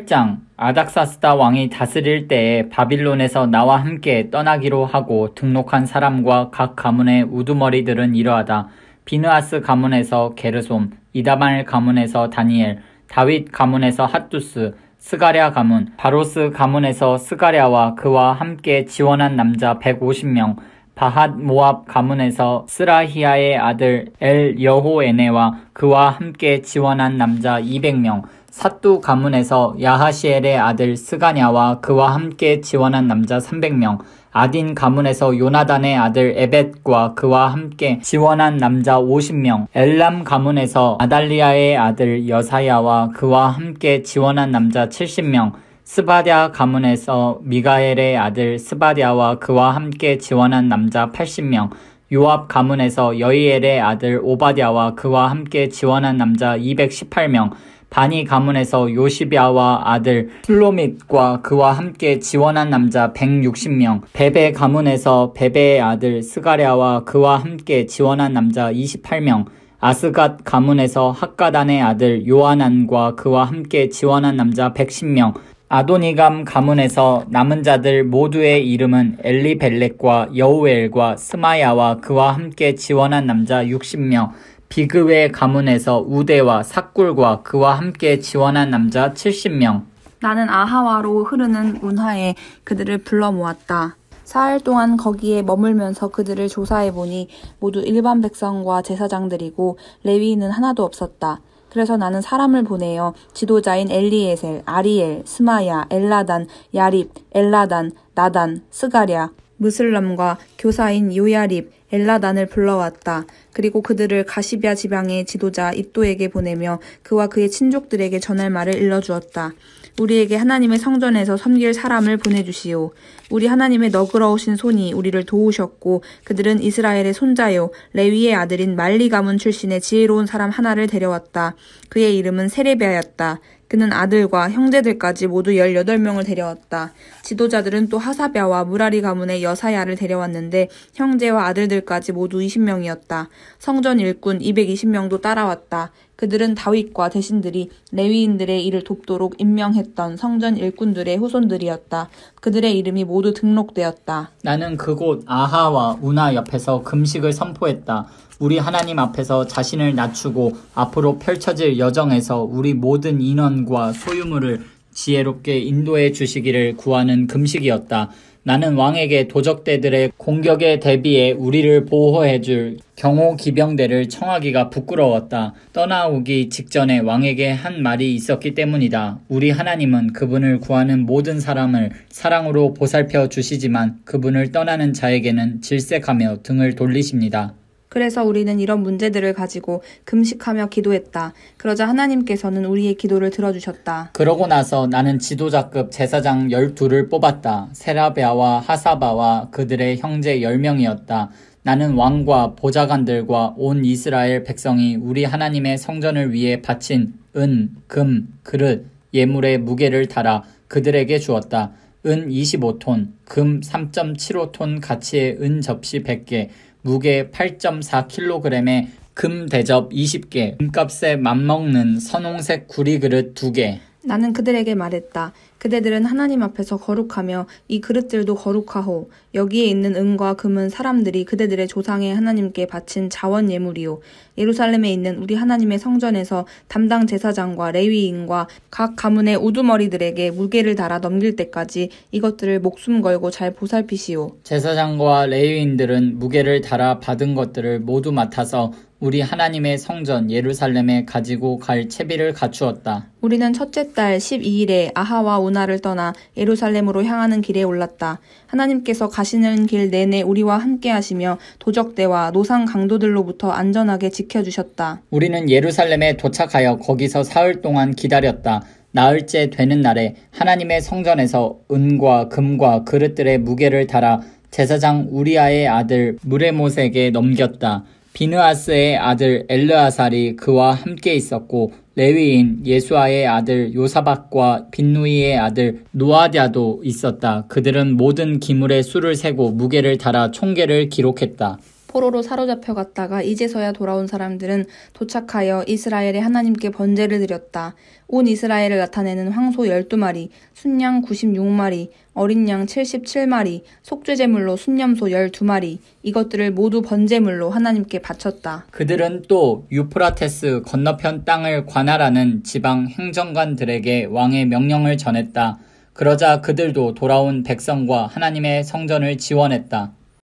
8장 아닥사스다 왕이 다스릴 때에 바빌론에서 나와 함께 떠나기로 하고 등록한 사람과 각 가문의 우두머리들은 이러하다. 비느아스 가문에서 게르솜, 이다말 가문에서 다니엘, 다윗 가문에서 핫두스, 스가랴 가문, 바로스 가문에서 스가랴와 그와 함께 지원한 남자 150명, 바핫 모압 가문에서 스라히아의 아들 엘 여호에네와 그와 함께 지원한 남자 200명, 사뚜 가문에서 야하시엘의 아들 스가냐와 그와 함께 지원한 남자 300명, 아딘 가문에서 요나단의 아들 에벳과 그와 함께 지원한 남자 50명, 엘람 가문에서 아달리아의 아들 여사야와 그와 함께 지원한 남자 70명, 스바디아 가문에서 미가엘의 아들 스바디아와 그와 함께 지원한 남자 80명, 요압 가문에서 여이엘의 아들 오바디아와 그와 함께 지원한 남자 218명, 바니 가문에서 요시비아와 아들 슬로밋과 그와 함께 지원한 남자 160명, 베베 가문에서 베베의 아들 스가랴와 그와 함께 지원한 남자 28명, 아스갓 가문에서 학가단의 아들 요한난과 그와 함께 지원한 남자 110명, 아도니감 가문에서 남은 자들 모두의 이름은 엘리벨렉과 여우엘과 스마야와 그와 함께 지원한 남자 60명, 비그웨 가문에서 우대와 삭굴과 그와 함께 지원한 남자 70명. 나는 아하와로 흐르는 운하에 그들을 불러 모았다. 사흘 동안 거기에 머물면서 그들을 조사해 보니 모두 일반 백성과 제사장들이고 레위인은 하나도 없었다. 그래서 나는 사람을 보내어 지도자인 엘리에셀, 아리엘, 스마야, 엘라단, 야립, 엘라단, 나단, 스가랴, 무슬람과 교사인 요야립, 엘라단을 불러왔다. 그리고 그들을 가시비아 지방의 지도자 입도에게 보내며 그와 그의 친족들에게 전할 말을 일러주었다. 우리에게 하나님의 성전에서 섬길 사람을 보내주시오. 우리 하나님의 너그러우신 손이 우리를 도우셨고 그들은 이스라엘의 손자요 레위의 아들인 말리 가문 출신의 지혜로운 사람 하나를 데려왔다. 그의 이름은 세레비아였다. 그는 아들과 형제들까지 모두 18명을 데려왔다. 지도자들은 또 하사벼와 무라리 가문의 여사야를 데려왔는데 형제와 아들들까지 모두 20명이었다. 성전 일꾼 220명도 따라왔다. 그들은 다윗과 대신들이 레위인들의 일을 돕도록 임명했던 성전 일꾼들의 후손들이었다. 그들의 이름이 모두 등록되었다. 나는 그곳 아하와 우나 옆에서 금식을 선포했다. 우리 하나님 앞에서 자신을 낮추고 앞으로 펼쳐질 여정에서 우리 모든 인원과 소유물을 지혜롭게 인도해 주시기를 구하는 금식이었다. 나는 왕에게 도적대들의 공격에 대비해 우리를 보호해줄 경호 기병대를 청하기가 부끄러웠다. 떠나오기 직전에 왕에게 한 말이 있었기 때문이다. 우리 하나님은 그분을 구하는 모든 사람을 사랑으로 보살펴 주시지만 그분을 떠나는 자에게는 질색하며 등을 돌리십니다. 그래서 우리는 이런 문제들을 가지고 금식하며 기도했다. 그러자 하나님께서는 우리의 기도를 들어주셨다. 그러고 나서 나는 지도자급 제사장 12를 뽑았다. 세라베아와 하사바와 그들의 형제 10명이었다. 나는 왕과 보좌관들과 온 이스라엘 백성이 우리 하나님의 성전을 위해 바친 은, 금, 그릇, 예물의 무게를 달아 그들에게 주었다. 은 25톤, 금 3.75톤 가치의 은 접시 100개, 무게 8.4kg에 금 대접 20개, 금값에 맞먹는 선홍색 구리 그릇 2개, 나는 그들에게 말했다. 그대들은 하나님 앞에서 거룩하며 이 그릇들도 거룩하오 여기에 있는 은과 금은 사람들이 그대들의 조상의 하나님께 바친 자원 예물이요. 예루살렘에 있는 우리 하나님의 성전에서 담당 제사장과 레위인과 각 가문의 우두머리들에게 무게를 달아 넘길 때까지 이것들을 목숨 걸고 잘 보살피시오. 제사장과 레위인들은 무게를 달아 받은 것들을 모두 맡아서 우리 하나님의 성전 예루살렘에 가지고 갈 채비를 갖추었다. 우리는 첫째 달 12일에 아하와 우나를 떠나 예루살렘으로 향하는 길에 올랐다. 하나님께서 가시는 길 내내 우리와 함께 하시며 도적대와 노상 강도들로부터 안전하게 지켜주셨다. 우리는 예루살렘에 도착하여 거기서 사흘 동안 기다렸다. 나흘째 되는 날에 하나님의 성전에서 은과 금과 그릇들의 무게를 달아 제사장 우리아의 아들 무레못에게 넘겼다. 비느아스의 아들 엘르아살이 그와 함께 있었고 레위인 예수아의 아들 요사박과 빈누이의 아들 노아디아도 있었다. 그들은 모든 기물의 수를 세고 무게를 달아 총계를 기록했다. 포로로 사로잡혀 갔다가 이제서야 돌아온 사람들은 도착하여 이스라엘의 하나님께 번제를 드렸다. 온 이스라엘을 나타내는 황소 12마리, 순양 96마리, 어린 양 77마리, 속죄제물로 순념소 12마리, 이것들을 모두 번제물로 하나님께 바쳤다. 그들은 또 유프라테스 건너편 땅을 관할하는 지방 행정관들에게 왕의 명령을 전했다. 그러자 그들도 돌아온 백성과 하나님의 성전을 지원했다.